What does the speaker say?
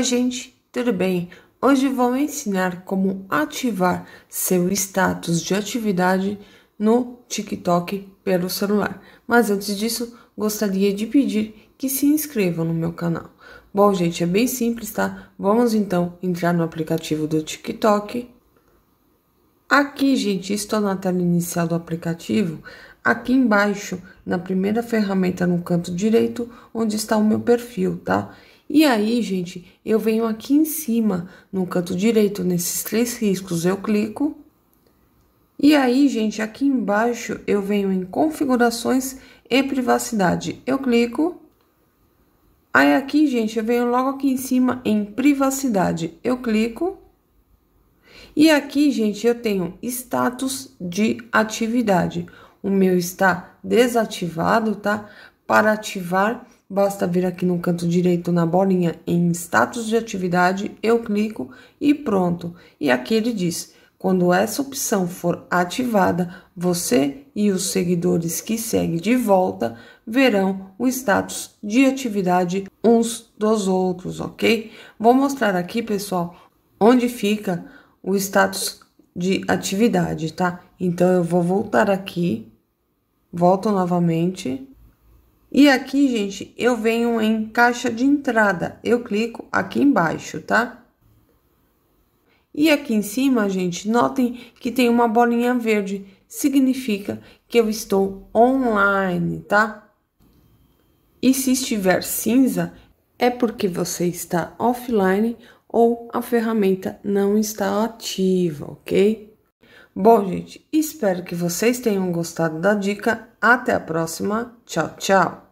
Oi, gente, tudo bem? Hoje vou ensinar como ativar seu status de atividade no TikTok pelo celular. Mas antes disso, gostaria de pedir que se inscrevam no meu canal. Bom, gente, é bem simples, tá? Vamos então entrar no aplicativo do TikTok. Aqui, gente, estou na tela inicial do aplicativo. Aqui embaixo, na primeira ferramenta no canto direito, onde está o meu perfil, tá? E aí, gente, eu venho aqui em cima, no canto direito, nesses três riscos, eu clico. E aí, gente, aqui embaixo, eu venho em configurações e privacidade, eu clico. Aí aqui, gente, eu venho logo aqui em cima em privacidade, eu clico. E aqui, gente, eu tenho status de atividade. O meu está desativado, tá? Para ativar, Basta vir aqui no canto direito na bolinha em status de atividade, eu clico e pronto. E aqui ele diz, quando essa opção for ativada, você e os seguidores que seguem de volta verão o status de atividade uns dos outros, ok? Vou mostrar aqui, pessoal, onde fica o status de atividade, tá? Então, eu vou voltar aqui, volto novamente e aqui, gente, eu venho em caixa de entrada, eu clico aqui embaixo, tá? E aqui em cima, gente, notem que tem uma bolinha verde, significa que eu estou online, tá? E se estiver cinza, é porque você está offline ou a ferramenta não está ativa, ok? Bom, gente, espero que vocês tenham gostado da dica. Até a próxima. Tchau, tchau.